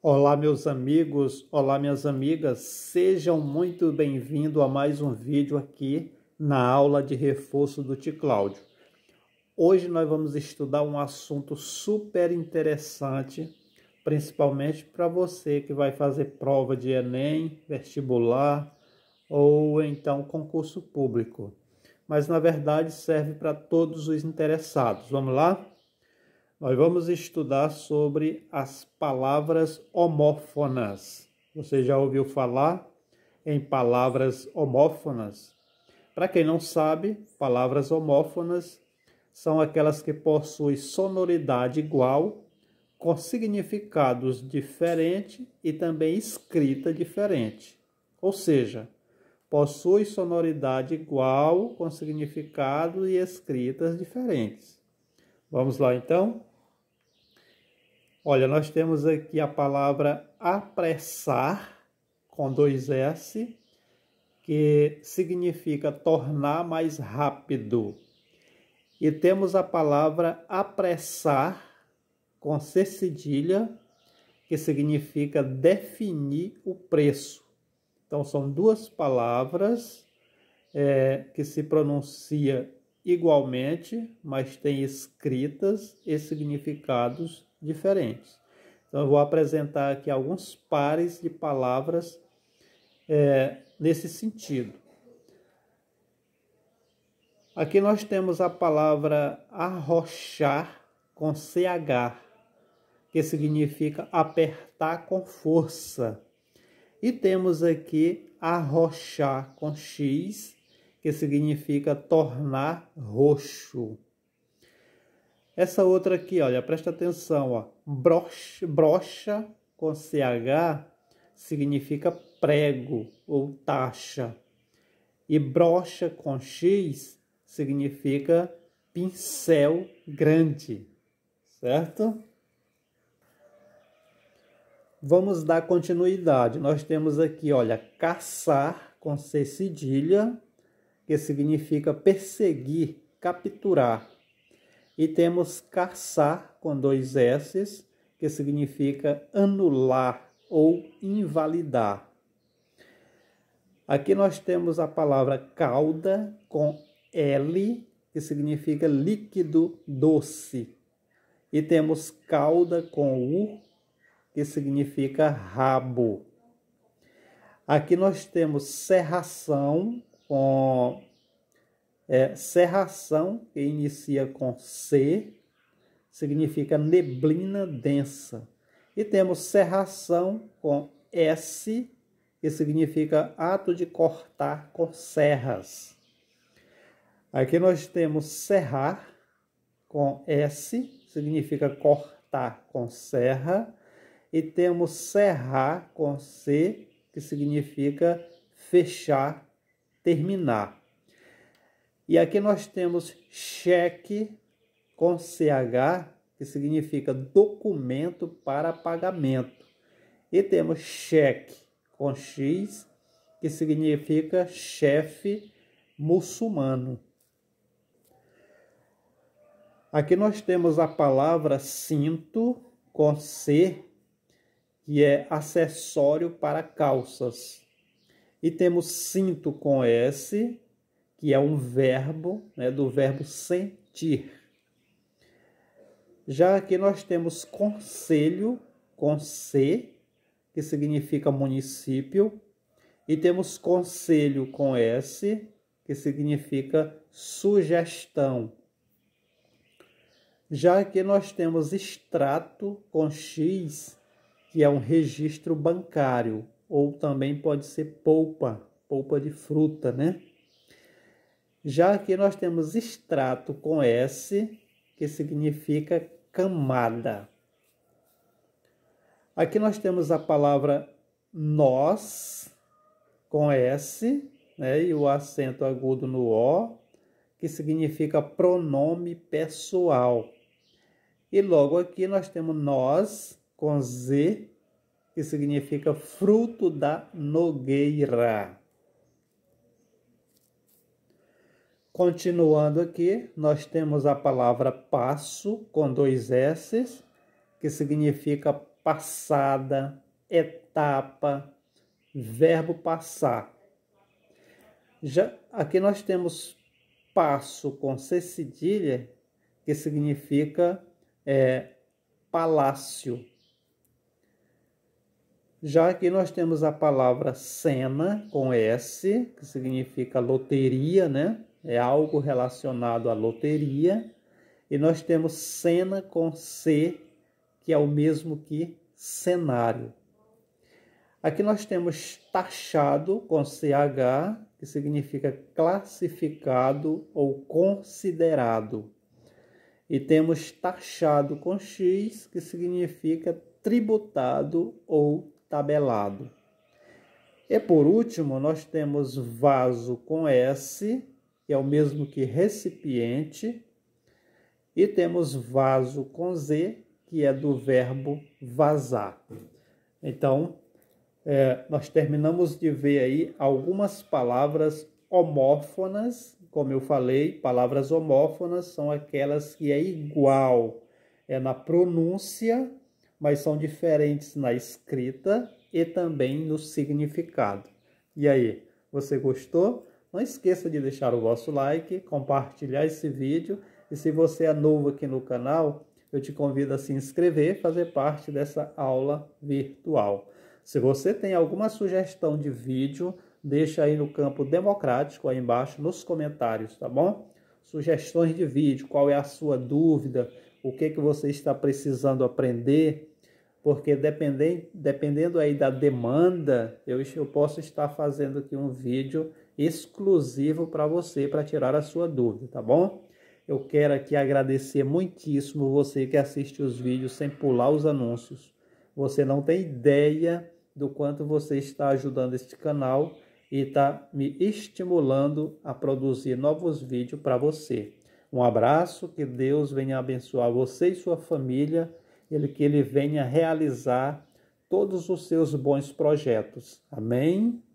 Olá, meus amigos, olá, minhas amigas, sejam muito bem-vindos a mais um vídeo aqui na aula de reforço do Ti Cláudio. Hoje nós vamos estudar um assunto super interessante, principalmente para você que vai fazer prova de Enem, vestibular ou então concurso público. Mas na verdade serve para todos os interessados. Vamos lá? nós vamos estudar sobre as palavras homófonas. Você já ouviu falar em palavras homófonas? Para quem não sabe, palavras homófonas são aquelas que possuem sonoridade igual, com significados diferentes e também escrita diferente. Ou seja, possui sonoridade igual, com significados e escritas diferentes. Vamos lá então? Olha, nós temos aqui a palavra apressar, com dois S, que significa tornar mais rápido. E temos a palavra apressar, com C cedilha, que significa definir o preço. Então, são duas palavras é, que se pronuncia igualmente, mas têm escritas e significados diferentes. Então, eu vou apresentar aqui alguns pares de palavras é, nesse sentido. Aqui nós temos a palavra arrochar com CH, que significa apertar com força. E temos aqui arrochar com X, que significa tornar roxo. Essa outra aqui, olha, presta atenção, ó. Brocha, brocha com CH significa prego ou taxa. E brocha com X significa pincel grande, certo? Vamos dar continuidade. Nós temos aqui, olha, caçar com C cedilha, que significa perseguir, capturar. E temos caçar com dois S, que significa anular ou invalidar. Aqui nós temos a palavra cauda com L, que significa líquido doce. E temos cauda com U, que significa rabo. Aqui nós temos serração com é, cerração, que inicia com C, significa neblina densa. E temos serração com S, que significa ato de cortar com serras. Aqui nós temos serrar com S, significa cortar com serra. E temos serrar com C, que significa fechar, terminar. E aqui nós temos cheque com CH, que significa documento para pagamento. E temos cheque com X, que significa chefe muçulmano. Aqui nós temos a palavra cinto com C, que é acessório para calças. E temos cinto com S, que é um verbo, né, do verbo sentir. Já aqui nós temos conselho, com C, que significa município, e temos conselho com S, que significa sugestão. Já aqui nós temos extrato com X, que é um registro bancário, ou também pode ser polpa, polpa de fruta, né? Já aqui nós temos extrato com S, que significa camada. Aqui nós temos a palavra nós, com S, né, e o acento agudo no O, que significa pronome pessoal. E logo aqui nós temos nós, com Z, que significa fruto da nogueira. Continuando aqui, nós temos a palavra passo com dois S, que significa passada, etapa, verbo passar. Já aqui nós temos passo com C cedilha, que significa é, palácio. Já aqui nós temos a palavra cena com S, que significa loteria, né? é algo relacionado à loteria. E nós temos cena com C, que é o mesmo que cenário. Aqui nós temos taxado com CH, que significa classificado ou considerado. E temos taxado com X, que significa tributado ou tabelado. E por último, nós temos vaso com S, é o mesmo que recipiente, e temos vaso com Z, que é do verbo vazar. Então, é, nós terminamos de ver aí algumas palavras homófonas, como eu falei, palavras homófonas são aquelas que é igual é na pronúncia, mas são diferentes na escrita e também no significado. E aí, você gostou? Não esqueça de deixar o vosso like, compartilhar esse vídeo e se você é novo aqui no canal, eu te convido a se inscrever e fazer parte dessa aula virtual. Se você tem alguma sugestão de vídeo, deixa aí no campo democrático aí embaixo nos comentários, tá bom? Sugestões de vídeo, qual é a sua dúvida, o que que você está precisando aprender, porque dependendo, dependendo aí da demanda, eu, eu posso estar fazendo aqui um vídeo exclusivo para você, para tirar a sua dúvida, tá bom? Eu quero aqui agradecer muitíssimo você que assiste os vídeos sem pular os anúncios. Você não tem ideia do quanto você está ajudando este canal e está me estimulando a produzir novos vídeos para você. Um abraço, que Deus venha abençoar você e sua família, ele que ele venha realizar todos os seus bons projetos. Amém.